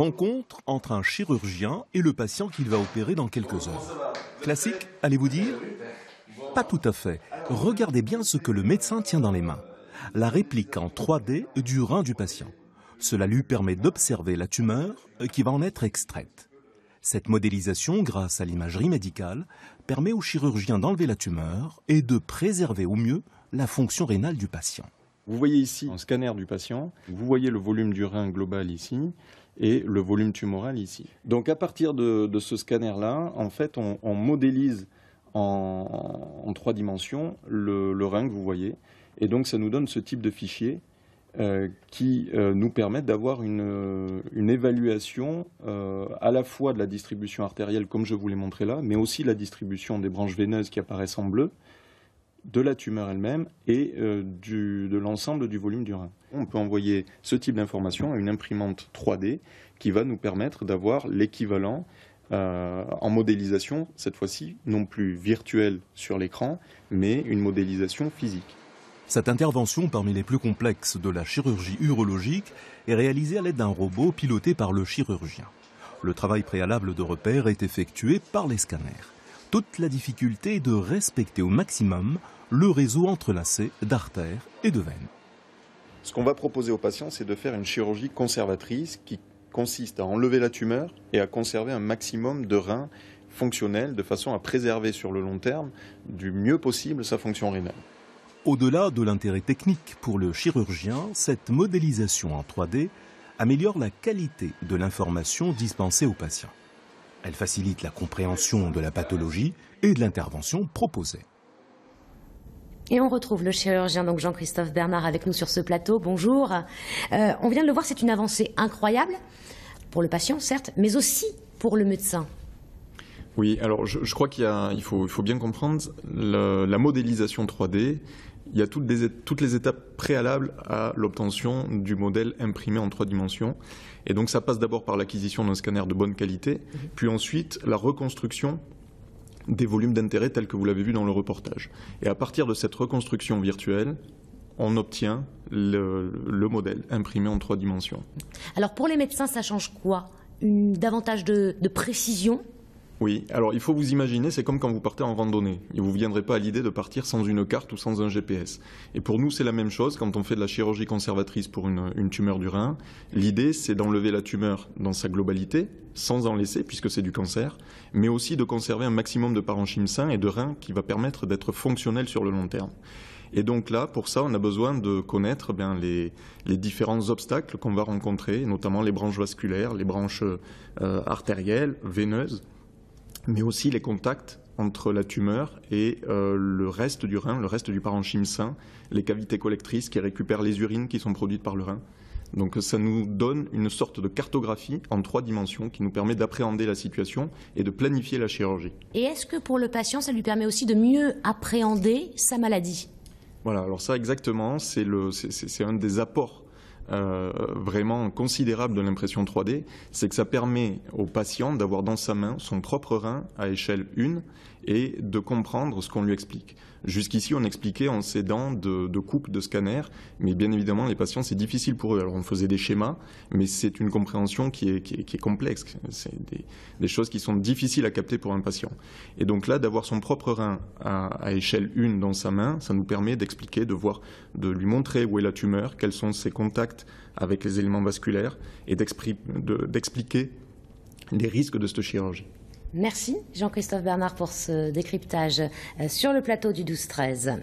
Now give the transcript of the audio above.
rencontre entre un chirurgien et le patient qu'il va opérer dans quelques heures. Classique, allez-vous dire Pas tout à fait. Regardez bien ce que le médecin tient dans les mains. La réplique en 3D du rein du patient. Cela lui permet d'observer la tumeur qui va en être extraite. Cette modélisation, grâce à l'imagerie médicale, permet au chirurgien d'enlever la tumeur et de préserver au mieux la fonction rénale du patient. Vous voyez ici un scanner du patient, vous voyez le volume du rein global ici, et le volume tumoral ici. Donc à partir de, ce scanner-là, en fait, on, modélise en, trois dimensions le, le, rein que vous voyez. Et donc ça nous donne ce type de fichier euh, qui euh, nous permet d'avoir une, évaluation euh, à la fois de la distribution artérielle, comme je vous l'ai montré là, mais aussi la distribution des branches veineuses qui apparaissent en bleu, de la tumeur elle-même et euh, de l'ensemble du volume du rein. On peut envoyer ce type d'information à une imprimante 3D qui va nous permettre d'avoir l'équivalent euh, en modélisation, cette fois-ci non plus virtuelle sur l'écran, mais une modélisation physique. Cette intervention, parmi les plus complexes de la chirurgie urologique, est réalisée à l'aide d'un robot piloté par le chirurgien. Le travail préalable de repère est effectué par les scanners toute la difficulté est de respecter au maximum le réseau entrelacé d'artères et de veines. Ce qu'on va proposer aux patients, c'est de faire une chirurgie conservatrice qui consiste à enlever la tumeur et à conserver un maximum de reins fonctionnels de façon à préserver sur le long terme du mieux possible sa fonction rénale. Au-delà de l'intérêt technique pour le chirurgien, cette modélisation en 3D améliore la qualité de l'information dispensée aux patients. Elle facilite la compréhension de la pathologie et de l'intervention proposée. Et on retrouve le chirurgien donc Jean-Christophe Bernard avec nous sur ce plateau. Bonjour. Euh, on vient de le voir, c'est une avancée incroyable pour le patient, certes, mais aussi pour le médecin. Oui, alors je, crois qu'il faut, il faut, bien comprendre la modélisation 3D il y a toutes, les étapes préalables à l'obtention du modèle imprimé en trois dimensions. Et donc ça passe d'abord par l'acquisition d'un scanner de bonne qualité, mhm. puis ensuite la reconstruction des volumes d'intérêt tels que vous l'avez vu dans le reportage. Et à partir de cette reconstruction virtuelle, on obtient le, modèle imprimé en trois dimensions. Alors pour les médecins, ça change quoi Davantage de précision oui, alors il faut vous imaginer, c'est comme quand vous partez en randonnée. vous ne viendrez pas à l'idée de partir sans une carte ou sans un GPS. Et pour nous, c'est la même chose quand on fait de la chirurgie conservatrice pour une, tumeur du rein. L'idée, c'est d'enlever la tumeur dans sa globalité, sans en laisser, puisque c'est du cancer, mais aussi de conserver un maximum de parenchyme sain et de rein qui va permettre d'être fonctionnel sur le long terme. Et donc là, pour ça, on a besoin de connaître eh les, différents obstacles qu'on va rencontrer, notamment les branches vasculaires, les branches euh, artérielles, veineuses mais aussi les contacts entre la tumeur et euh, le reste du rein, le reste du parenchyme sain, les cavités collectrices qui récupèrent les urines qui sont produites par le rein. Donc ça nous donne une sorte de cartographie en trois dimensions qui nous permet d'appréhender la situation et de planifier la chirurgie. Et est-ce que pour le patient, ça lui permet aussi de mieux appréhender sa maladie Voilà, alors ça exactement, c'est un des apports euh, vraiment considérable de l'impression 3D, c'est que ça permet au patient d'avoir dans sa main son propre rein à échelle 1 et de comprendre ce qu'on lui explique. Jusqu'ici, on expliquait en s'aidant de, de coupes de scanners, mais bien évidemment, les patients, c'est difficile pour eux. Alors, on faisait des schémas, mais c'est une compréhension qui est, complexe. C'est des, choses qui sont difficiles à capter pour un patient. Et donc là, d'avoir son propre rein à, à échelle 1 dans sa main, ça nous permet d'expliquer, de voir, de lui montrer où est la tumeur, quels sont ses contacts avec les éléments vasculaires et d'expliquer les risques de cette chirurgie. Merci Jean-Christophe Bernard pour ce décryptage euh, sur le plateau du 12-13.